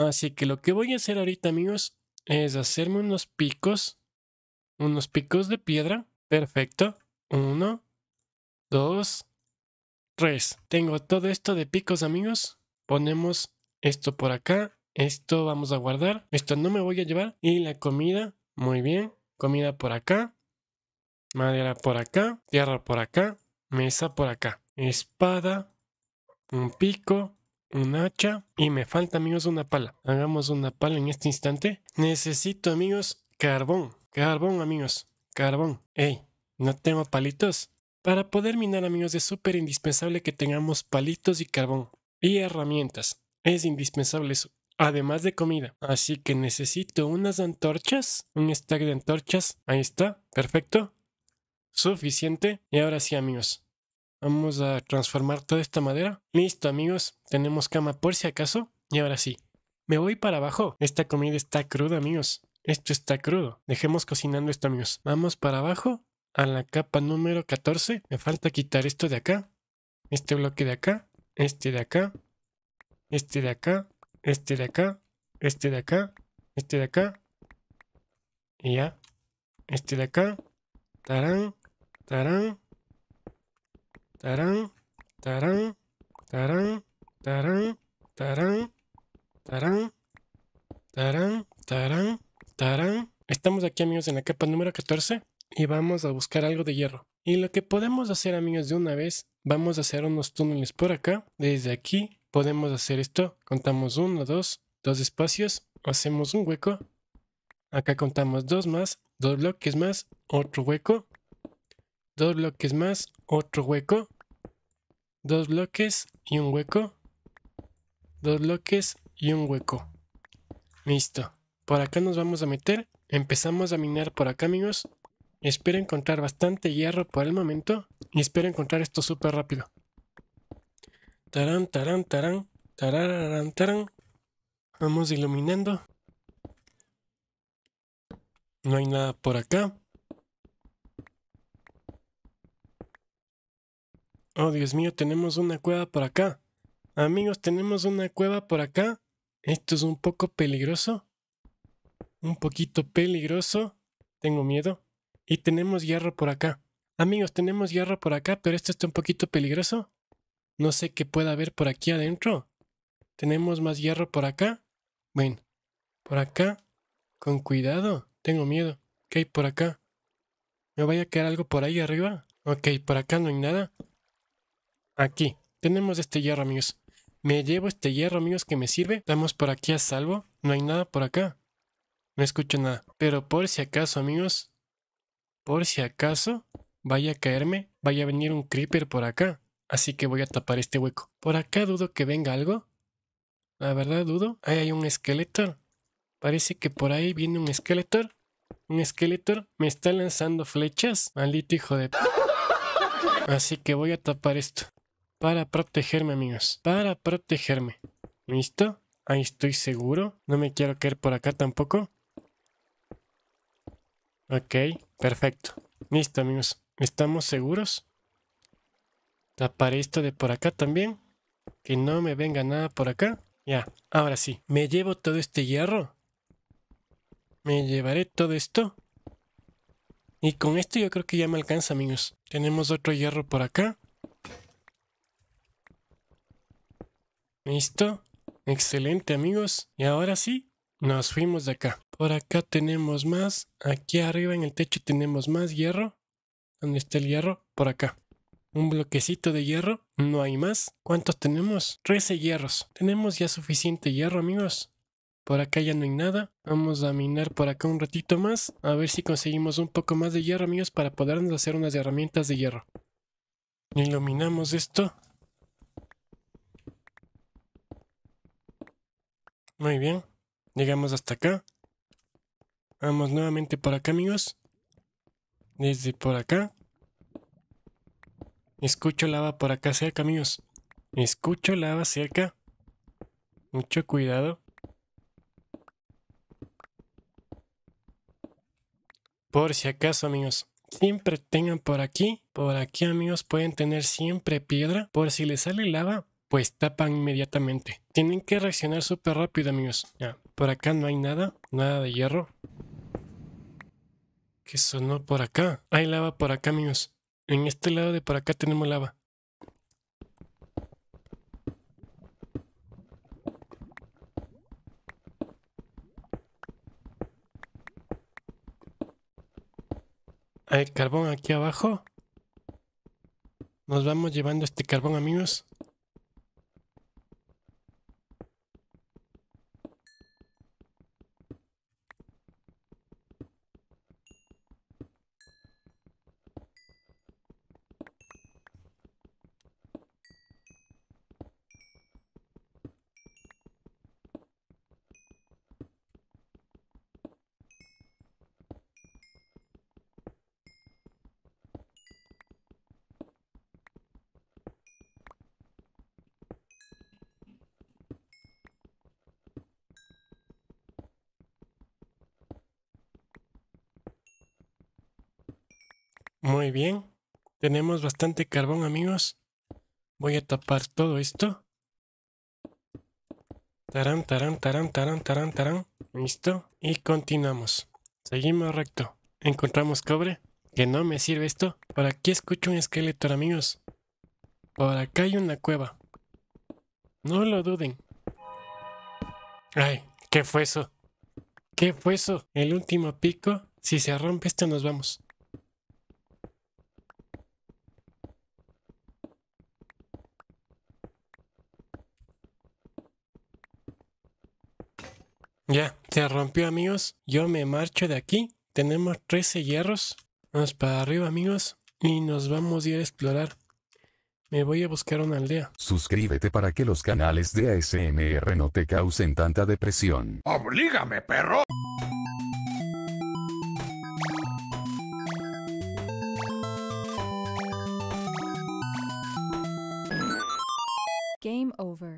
Así que lo que voy a hacer ahorita, amigos, es hacerme unos picos. Unos picos de piedra. Perfecto. Uno, dos, tres. Tengo todo esto de picos, amigos. Ponemos esto por acá. Esto vamos a guardar. Esto no me voy a llevar. Y la comida. Muy bien. Comida por acá. Madera por acá. Tierra por acá. Mesa por acá. Espada. Un pico un hacha y me falta amigos una pala. Hagamos una pala en este instante. Necesito amigos carbón. Carbón amigos. Carbón. Ey, no tengo palitos. Para poder minar amigos es súper indispensable que tengamos palitos y carbón. Y herramientas. Es indispensable eso. Además de comida. Así que necesito unas antorchas. Un stack de antorchas. Ahí está. Perfecto. Suficiente. Y ahora sí amigos. Vamos a transformar toda esta madera. Listo, amigos. Tenemos cama por si acaso. Y ahora sí. Me voy para abajo. Esta comida está cruda, amigos. Esto está crudo. Dejemos cocinando esto, amigos. Vamos para abajo a la capa número 14. Me falta quitar esto de acá. Este bloque de acá. Este de acá. Este de acá. Este de acá. Este de acá. Este de acá. Y ya. Este de acá. Tarán. Tarán. Tarán, tarán, tarán, tarán, tarán, tarán, tarán, tarán, tarán. Estamos aquí amigos en la capa número 14 y vamos a buscar algo de hierro. Y lo que podemos hacer amigos de una vez, vamos a hacer unos túneles por acá. Desde aquí podemos hacer esto. Contamos uno, dos, dos espacios, hacemos un hueco. Acá contamos dos más, dos bloques más, otro hueco dos bloques más, otro hueco, dos bloques y un hueco, dos bloques y un hueco. Listo. Por acá nos vamos a meter. Empezamos a minar por acá, amigos. Espero encontrar bastante hierro por el momento. Y espero encontrar esto súper rápido. Tarán, tarán, tarán. Tarararán, tarán. Vamos iluminando. No hay nada por acá. Oh, Dios mío, tenemos una cueva por acá. Amigos, tenemos una cueva por acá. Esto es un poco peligroso. Un poquito peligroso. Tengo miedo. Y tenemos hierro por acá. Amigos, tenemos hierro por acá, pero esto está un poquito peligroso. No sé qué pueda haber por aquí adentro. Tenemos más hierro por acá. Bueno, por acá. Con cuidado. Tengo miedo. ¿Qué hay por acá? ¿Me vaya a quedar algo por ahí arriba? Ok, por acá no hay nada. Aquí, tenemos este hierro, amigos. Me llevo este hierro, amigos, que me sirve. Estamos por aquí a salvo. No hay nada por acá. No escucho nada. Pero por si acaso, amigos. Por si acaso vaya a caerme, vaya a venir un creeper por acá. Así que voy a tapar este hueco. Por acá dudo que venga algo. La verdad dudo. Ahí hay un esqueleto. Parece que por ahí viene un esqueleto. Un esqueleto me está lanzando flechas. Maldito hijo de... Así que voy a tapar esto para protegerme, amigos. Para protegerme. ¿Listo? Ahí estoy seguro. No me quiero caer por acá tampoco. Ok, perfecto. Listo, amigos. ¿Estamos seguros? Taparé esto de por acá también. Que no me venga nada por acá. Ya, ahora sí. ¿Me llevo todo este hierro? ¿Me llevaré todo esto? Y con esto yo creo que ya me alcanza, amigos. Tenemos otro hierro por acá. ¿Listo? Excelente amigos. Y ahora sí, nos fuimos de acá. Por acá tenemos más. Aquí arriba en el techo tenemos más hierro. ¿Dónde está el hierro? Por acá. Un bloquecito de hierro. No hay más. ¿Cuántos tenemos? 13 hierros. Tenemos ya suficiente hierro amigos. Por acá ya no hay nada. Vamos a minar por acá un ratito más. A ver si conseguimos un poco más de hierro amigos para podernos hacer unas herramientas de hierro. Iluminamos esto. Muy bien. Llegamos hasta acá. Vamos nuevamente por acá, amigos. Desde por acá. Escucho lava por acá cerca, amigos. Escucho lava cerca. Mucho cuidado. Por si acaso, amigos. Siempre tengan por aquí. Por aquí, amigos, pueden tener siempre piedra. Por si les sale lava, pues tapan inmediatamente. Tienen que reaccionar súper rápido, amigos. Ya, por acá no hay nada, nada de hierro. Que sonó por acá? Hay lava por acá, amigos. En este lado de por acá tenemos lava. Hay carbón aquí abajo. Nos vamos llevando este carbón, amigos. Muy bien. Tenemos bastante carbón, amigos. Voy a tapar todo esto. Tarán, tarán, tarán, tarán, tarán, tarán. Listo. Y continuamos. Seguimos recto. Encontramos cobre. Que no me sirve esto. Por aquí escucho un esqueleto, amigos. Por acá hay una cueva. No lo duden. Ay, ¿qué fue eso? ¿Qué fue eso? El último pico. Si se rompe esto nos vamos. Ya, se rompió amigos, yo me marcho de aquí, tenemos 13 hierros, vamos para arriba amigos y nos vamos a ir a explorar. Me voy a buscar una aldea. Suscríbete para que los canales de ASMR no te causen tanta depresión. ¡Oblígame, perro! Game over.